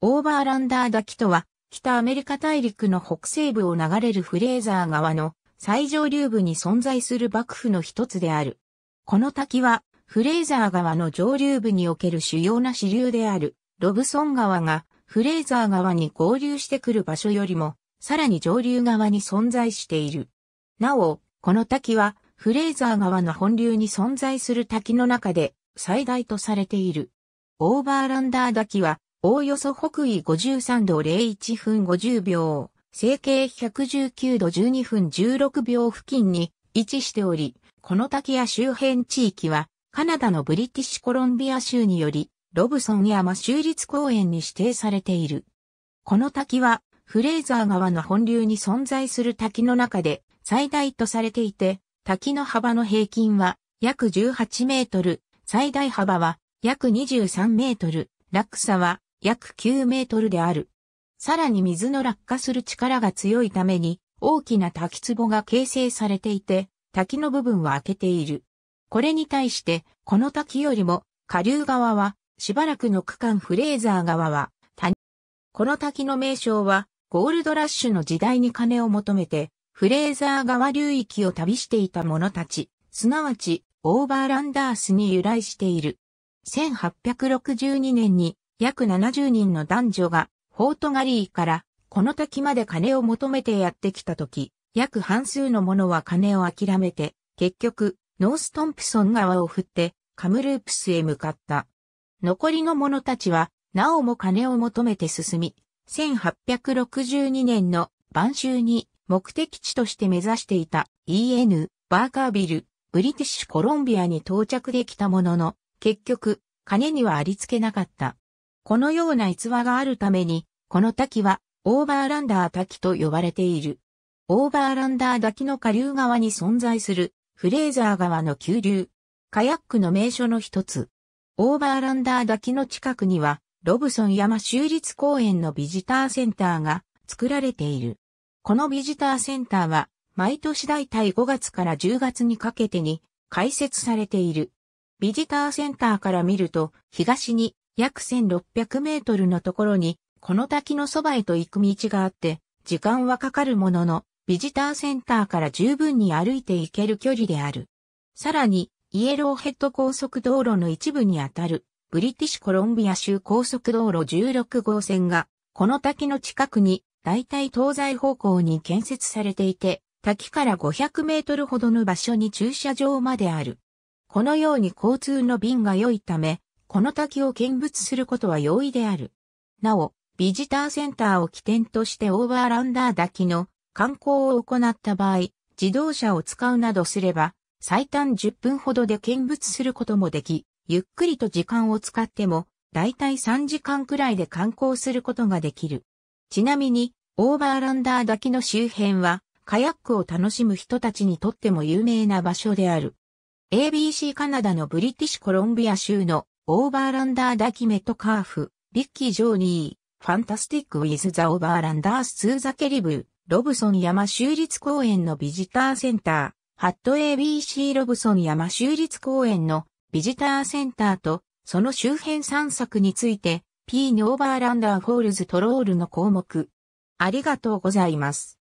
オーバーランダー滝とは、北アメリカ大陸の北西部を流れるフレーザー川の最上流部に存在する幕府の一つである。この滝は、フレーザー川の上流部における主要な支流である、ロブソン川が、フレーザー川に合流してくる場所よりも、さらに上流側に存在している。なお、この滝は、フレーザー川の本流に存在する滝の中で、最大とされている。オーバーランダー滝は、おおよそ北緯53度01分50秒、成形119度12分16秒付近に位置しており、この滝や周辺地域は、カナダのブリティッシュコロンビア州により、ロブソン山州立公園に指定されている。この滝は、フレーザー川の本流に存在する滝の中で最大とされていて、滝の幅の平均は約18メートル、最大幅は約23メートル、落差は約9メートルである。さらに水の落下する力が強いために、大きな滝壺が形成されていて、滝の部分は開けている。これに対して、この滝よりも、下流側は、しばらくの区間フレーザー側は、谷。この滝の名称は、ゴールドラッシュの時代に金を求めて、フレーザー側流域を旅していた者たち、すなわち、オーバーランダースに由来している。1862年に約70人の男女が、フォートガリーから、この滝まで金を求めてやってきたとき、約半数の者は金を諦めて、結局、ノーストンプソン川を振って、カムループスへ向かった。残りの者たちは、なおも金を求めて進み、1862年の晩秋に目的地として目指していた EN バーカービル、ブリティッシュコロンビアに到着できたものの、結局、金にはありつけなかった。このような逸話があるために、この滝はオーバーランダー滝と呼ばれている。オーバーランダー滝の下流側に存在するフレーザー川の急流。カヤックの名所の一つ。オーバーランダー滝の近くには、ロブソン山州立公園のビジターセンターが作られている。このビジターセンターは、毎年大体5月から10月にかけてに開設されている。ビジターセンターから見ると、東に約1600メートルのところに、この滝のそばへと行く道があって、時間はかかるものの、ビジターセンターから十分に歩いて行ける距離である。さらに、イエローヘッド高速道路の一部にあたる、ブリティッシュコロンビア州高速道路16号線が、この滝の近くに、大体東西方向に建設されていて、滝から500メートルほどの場所に駐車場まである。このように交通の便が良いため、この滝を見物することは容易である。なお、ビジターセンターを起点としてオーバーランダー滝の観光を行った場合、自動車を使うなどすれば、最短10分ほどで見物することもでき、ゆっくりと時間を使っても、だいたい3時間くらいで観光することができる。ちなみに、オーバーランダー滝の周辺は、カヤックを楽しむ人たちにとっても有名な場所である。ABC カナダのブリティッシュコロンビア州のオーバーランダーダキメトカーフ、リッキー・ジョーニー、ファンタスティック・ウィズ・ザ・オーバーランダース・ツー・ザ・ケリブ、ロブソン山州立公園のビジターセンター、ハット ABC ロブソン山州立公園のビジターセンターと、その周辺散策について、P のオーバーランダーフォールズトロールの項目。ありがとうございます。